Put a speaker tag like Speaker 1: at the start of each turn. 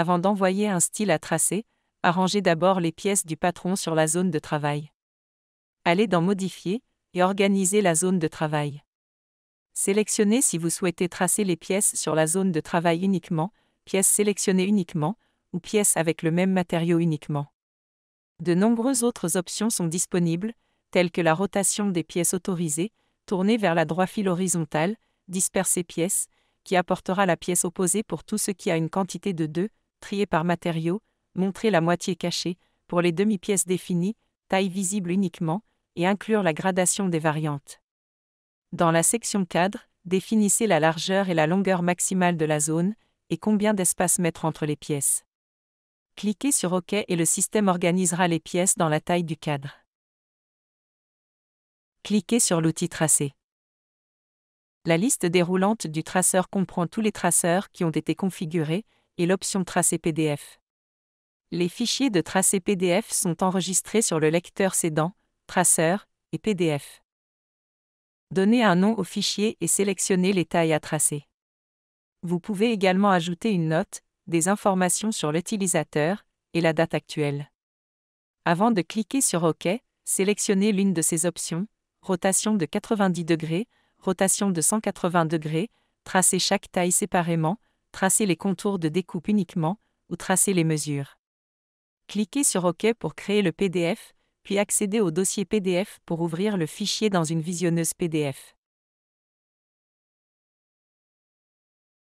Speaker 1: Avant d'envoyer un style à tracer, arrangez d'abord les pièces du patron sur la zone de travail. Allez dans Modifier et organiser la zone de travail. Sélectionnez si vous souhaitez tracer les pièces sur la zone de travail uniquement, pièces sélectionnées uniquement, ou pièces avec le même matériau uniquement. De nombreuses autres options sont disponibles, telles que la rotation des pièces autorisées, tourner vers la droite fil horizontale, disperser pièces, qui apportera la pièce opposée pour tout ce qui a une quantité de 2, trier par matériaux, montrer la moitié cachée, pour les demi-pièces définies, taille visible uniquement, et inclure la gradation des variantes. Dans la section cadre, définissez la largeur et la longueur maximale de la zone, et combien d'espace mettre entre les pièces. Cliquez sur OK et le système organisera les pièces dans la taille du cadre. Cliquez sur l'outil Tracé. La liste déroulante du traceur comprend tous les traceurs qui ont été configurés, et l'option Tracé PDF. Les fichiers de tracé PDF sont enregistrés sur le lecteur cédant, traceur et PDF. Donnez un nom au fichier et sélectionnez les tailles à tracer. Vous pouvez également ajouter une note, des informations sur l'utilisateur et la date actuelle. Avant de cliquer sur OK, sélectionnez l'une de ces options, rotation de 90 degrés, rotation de 180 degrés, tracez chaque taille séparément, Tracez les contours de découpe uniquement, ou tracez les mesures. Cliquez sur OK pour créer le PDF, puis accédez au dossier PDF pour ouvrir le fichier dans une visionneuse PDF.